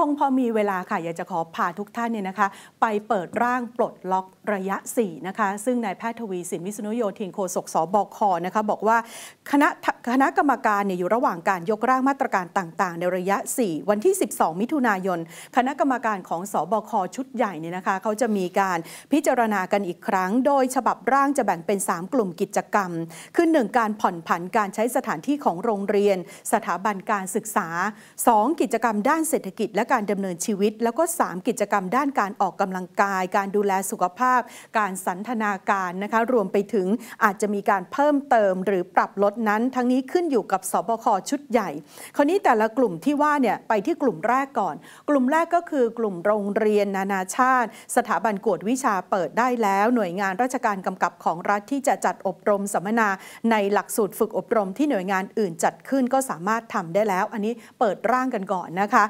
คงพอมีเวลาค่ะอยากจะขอพาทุกท่านเนี่ยนะคะไปเปิดร่างปลดล็อกระยะ4นะคะซึ่งนายแพทย์ทวีสินวิษณุโยธินโฆษกสบคนะคะบอกว่าคณะคณะกรรมการเนี่ยอยู่ระหว่างการยกร่างมาตรการต่างๆ ในระยะ 4 วันที่ 12 มิถุนายน คณะกรรมการของสบคชุดใหญ่เนี่ยนะคะเขาจะมีการพิจารณากันอีกครั้ง โดยฉบับร่างจะแบ่งเป็น 3 กลุ่มกิจกรรมคือ1การผ่อนผันการใช้สถานที่ของโรงเรียน สถาบันการศึกษา 2 กิจกรรม ด้านเศรษฐกิจและการดำเนินชีวิต แล้วก็ 3 กิจกรรมด้านการออกกำลังกาย การดูแลสุขภาพ การสันทนาการนะคะรวมไปถึงอาจจะมีการเพิ่มเติม หรือปรับลดนั้น ทั้งนี้ขึ้นอยู่กับสบคชุดใหญ่ คราวนี้แต่ละกลุ่มที่ว่าเนี่ยไปที่กลุ่มแรกก่อน กลุ่มแรกก็คือกลุ่มโรงเรียนนานาชาติ สถาบันกวดวิชาเปิดได้แล้ว หน่วยงานราชการกำกับของรัฐที่จะจัดอบรมสัมมนาในหลักสูตรฝึกอบรมที่หน่วยงานอื่นจัดขึ้น ก็สามารถทำได้แล้ว อันนี้เปิดร่างกันก่อนนะคะ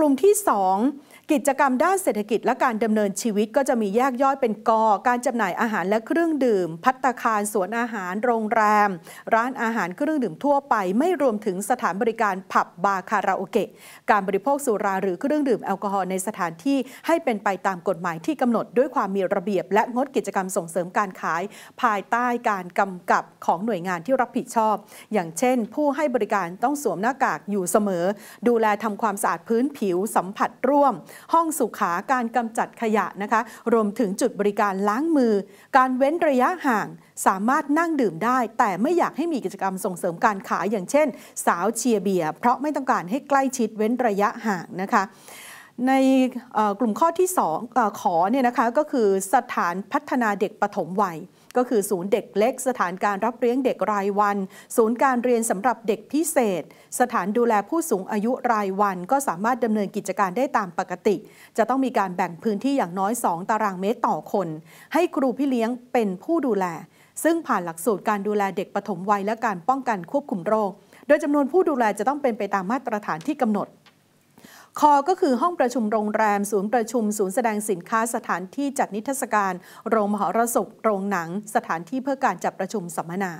กลุ่มที่ 2 กิจกรรมด้านเศรษฐกิจและการดำเนินชีวิตก็จะมีแยกย่อยเป็นกอการจำหน่ายอาหารและเครื่องดื่มพัตคารสวนอาหาร โรงแรม ร้านอาหารเครื่องดื่มทั่วไป ไม่รวมถึงสถานบริการผับบาร์คาราโอเกะการบริโภคสุราหรือเครื่องดื่มแอลกอฮอล์ในสถานที่ให้เป็นไปตามกฎหมายที่กำหนดด้วยความมีระเบียบและงดกิจกรรมส่งเสริมการขาย ภายใต้การกำกับของหน่วยงานที่รับผิดชอบ อย่างเช่น ผู้ให้บริการต้องสวมหน้ากากอยู่เสมอ ดูแลทำความสะอาดพื้นผิิวสัมผัสร่วม ห้องสุขาการกำจัดขยะนะคะรวมถึงจุดบริการล้างมือ การเว้นระยะห่าง สามารถนั่งดื่มได้ แต่ไม่อยากให้มีกิจกรรมส่งเสริมการขายอย่างเช่น สาวเชียร์เบียร์เพราะไม่ต้องการให้ใกล้ชิดเว้นระยะห่างนะคะในกลุ่มข้อที่ 2 ขอเนี่ยนะคะก็คือสถานพัฒนาเด็กปฐมวัยก็คือศูนย์เด็กเล็กสถานการรับเลี้ยงเด็กรายวัน ศูนย์การเรียนสำหรับเด็กพิเศษ สถานดูแลผู้สูงอายุรายวัน ก็สามารถดำเนินกิจการได้ตามปกติ จะต้องมีการแบ่งพื้นที่อย่างน้อย 2 ตารางเมตรต่อคน ให้ครูพี่เลี้ยงเป็นผู้ดูแล ซึ่งผ่านหลักสูตรการดูแลเด็กปฐมวัยและการป้องกันควบคุมโรค โดยจำนวนผู้ดูแลจะต้องเป็นไปตามมาตรฐานที่กำหนดคอก็คือห้องประชุมโรงแรม ศูนย์ประชุม ศูนย์แสดงสินค้าสถานที่จัดนิทรรศการ โรงมหรสพโรงหนัง สถานที่เพื่อการจัดประชุมสัมมนา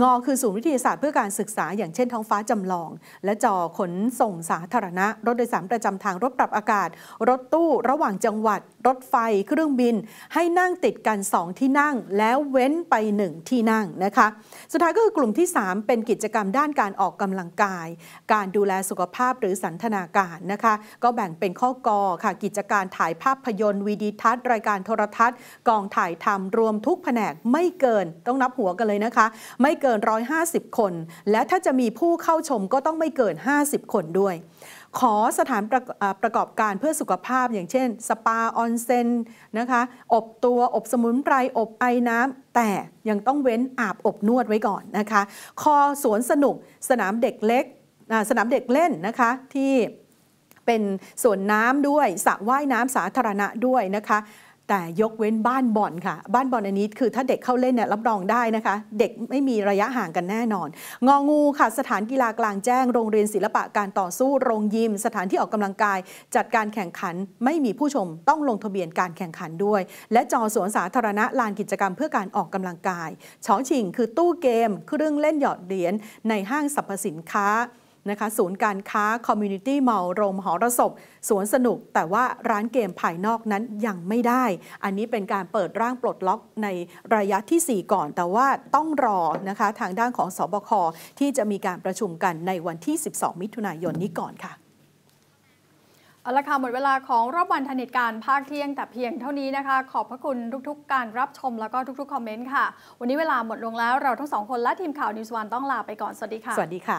งอคือศูนย์วิทยาศาสตร์เพื่อการศึกษาอย่างเช่นท้องฟ้าจำลอง และจอขนส่งสาธารณะ รถโดยสารประจำทางรถปรับอากาศ รถตู้ระหว่างจังหวัด รถไฟ เครื่องบิน ให้นั่งติดกัน 2 ที่นั่งแล้วเว้นไป 1 ที่นั่งนะคะสุดท้ายก็คือกลุ่มที่ 3 เป็นกิจกรรมด้านการออกกำลังกาย การดูแลสุขภาพหรือสันทนาการนะคะ ก็แบ่งเป็นข้อกอค่ะกิจการถ่ายภาพพยนตร์วีดีทัศน์รายการโทรทัศน์กองถ่ายทำรวมทุกแผนกไม่เกินต้องนับหัวกันเลยนะคะไม่เกิน 150 คน และถ้าจะมีผู้เข้าชมก็ต้องไม่เกิน 50 คนด้วย ขอสถานประประกอบการเพื่อสุขภาพอย่างเช่นสปา ออนเซนนะคะอบตัวอบสมุนไพรอบไอน้ำแต่ยังต้องเว้นอาบอบนวดไว้ก่อนนะคะ คอสวนสนุกสนามเด็กเล็กสนามเด็กเล่นนะคะที่เป็นส่วนน้ำด้วยสระว่ายน้ำสาธารณะด้วยนะคะแต่ยกเว้นบ้านบอลค่ะ บ้านบอลอันนี้คือถ้าเด็กเข้าเล่นเนี่ยรับรองได้นะคะ เด็กไม่มีระยะห่างกันแน่นอน งองูค่ะสถานกีฬากลางแจ้งโรงเรียนศิลปะการต่อสู้โรงยิม สถานที่ออกกำลังกาย จัดการแข่งขันไม่มีผู้ชมต้องลงทะเบียนการแข่งขันด้วย และจอสวนสาธารณะลานกิจกรรมเพื่อการออกกำลังกายช้อชิง คือตู้เกม เครื่องเล่นหยอดเหรียญในห้างสรรพสินค้านะคะศูนย์การค้าคอมมูนิตี้มอลล์โรงหอระศพสวนสนุก แต่ว่าร้านเกมภายนอกนั้นยังไม่ได้ อันนี้เป็นการเปิดร่างปลดล็อกในระยะที่ 4 ก่อน แต่ว่าต้องรอนะคะทางด้านของสบคที่จะมีการประชุมกันในวันที่ 12 มิถุนายนนี้ก่อนค่ะเอาละค่ะ หมดเวลาของรอบวันทนิตการภาคเที่ยงแต่เพียงเท่านี้นะคะ ขอบพระคุณทุกๆการรับชมแล้วก็ทุกๆคอมเมนต์ค่ะ วันนี้เวลาหมดลงแล้วเราทั้งสองคนและทีมข่าวนิวส์วันต้องลาไปก่อนสวัสดีค่ะสวัสดีค่ะ